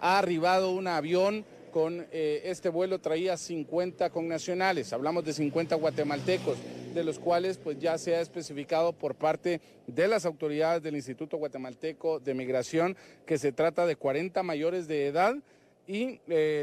ha arribado un avión con eh, este vuelo traía 50 connacionales, hablamos de 50 guatemaltecos, de los cuales pues ya se ha especificado por parte de las autoridades del Instituto Guatemalteco de Migración que se trata de 40 mayores de edad y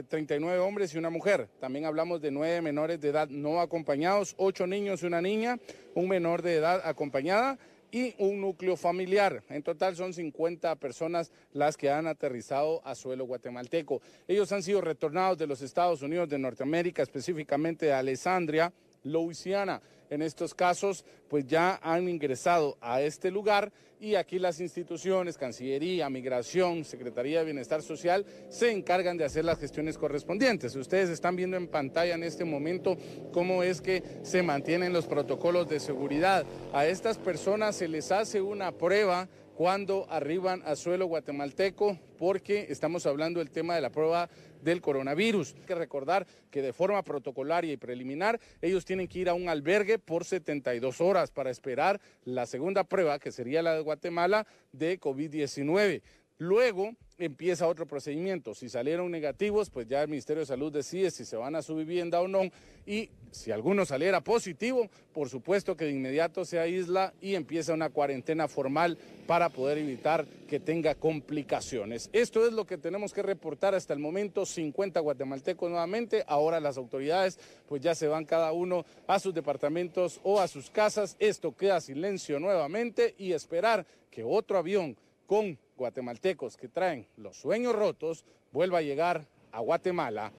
39 eh, hombres y una mujer. También hablamos de 9 menores de edad no acompañados, 8 niños y una niña, un menor de edad acompañada y un núcleo familiar. En total son 50 personas las que han aterrizado a suelo guatemalteco. Ellos han sido retornados de los Estados Unidos de Norteamérica, específicamente de Alessandria, Louisiana. En estos casos, pues ya han ingresado a este lugar y aquí las instituciones, Cancillería, Migración, Secretaría de Bienestar Social, se encargan de hacer las gestiones correspondientes. Ustedes están viendo en pantalla en este momento cómo es que se mantienen los protocolos de seguridad. A estas personas se les hace una prueba cuando arriban a suelo guatemalteco, porque estamos hablando del tema de la prueba del coronavirus. Hay que recordar que de forma protocolaria y preliminar, ellos tienen que ir a un albergue por 72 horas para esperar la segunda prueba, que sería la de Guatemala, de COVID-19. Luego empieza otro procedimiento. Si salieron negativos, pues ya el Ministerio de Salud decide si se van a su vivienda o no. Y si alguno saliera positivo, por supuesto que de inmediato se aísla y empieza una cuarentena formal para poder evitar que tenga complicaciones. Esto es lo que tenemos que reportar hasta el momento. 50 guatemaltecos nuevamente. Ahora las autoridades pues ya se van cada uno a sus departamentos o a sus casas. Esto queda silencio nuevamente y esperar que otro avión con guatemaltecos que traen los sueños rotos vuelva a llegar a Guatemala